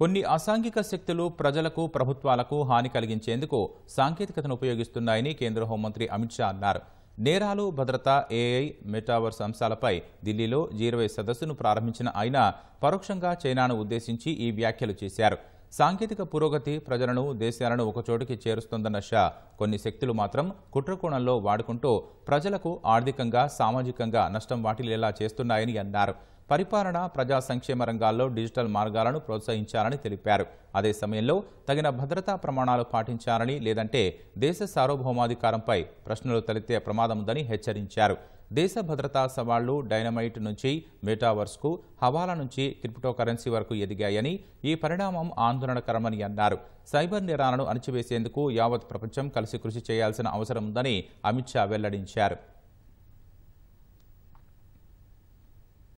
కొన్ని అసాంఘిక శక్తులు ప్రజలకు ప్రభుత్వాలకు హాని కలిగించేందుకు సాంకేతికతను ఉపయోగిస్తున్నాయని కేంద్ర హోంమంత్రి అమిత్ షా అన్నారు నేరాలు భద్రత ఏఐ మెటావర్స్ అంశాలపై ఢిల్లీలో జీరవై సదస్సును ప్రారంభించిన ఆయన పరోక్షంగా చైనాను ఉద్దేశించి ఈ వ్యాఖ్యలు చేశారు సాంకేతిక పురోగతి ప్రజలను దేశాలను ఒకచోటికి చేరుస్తుందన్న షా కొన్ని శక్తులు మాత్రం కుట్రకోణంలో వాడుకుంటూ ప్రజలకు ఆర్థికంగా సామాజికంగా నష్టం వాటిల్లేలా చేస్తున్నాయని అన్నారు పరిపాలన ప్రజా సంక్షేమ రంగాల్లో డిజిటల్ మార్గాలను ప్రోత్సహించాలని తెలిపారు అదే సమయంలో తగిన భద్రతా ప్రమాణాలు పాటించాలని లేదంటే దేశ సార్వభౌమాధికారంపై ప్రశ్నలు తలెత్తే ప్రమాదముందని హెచ్చరించారు దేశ భద్రతా సవాళ్లు డైనమైట్ నుంచి మెటావర్స్కు హవాలా నుంచి క్రిప్టోకరెన్సీ వరకు ఎదిగాయని ఈ పరిణామం ఆందోళనకరమని అన్నారు సైబర్ నేరాలను అణచివేసేందుకు యావత్ ప్రపంచం కలిసి కృషి చేయాల్సిన అవసరం ఉందని అమిత్ షా వెల్లడించారు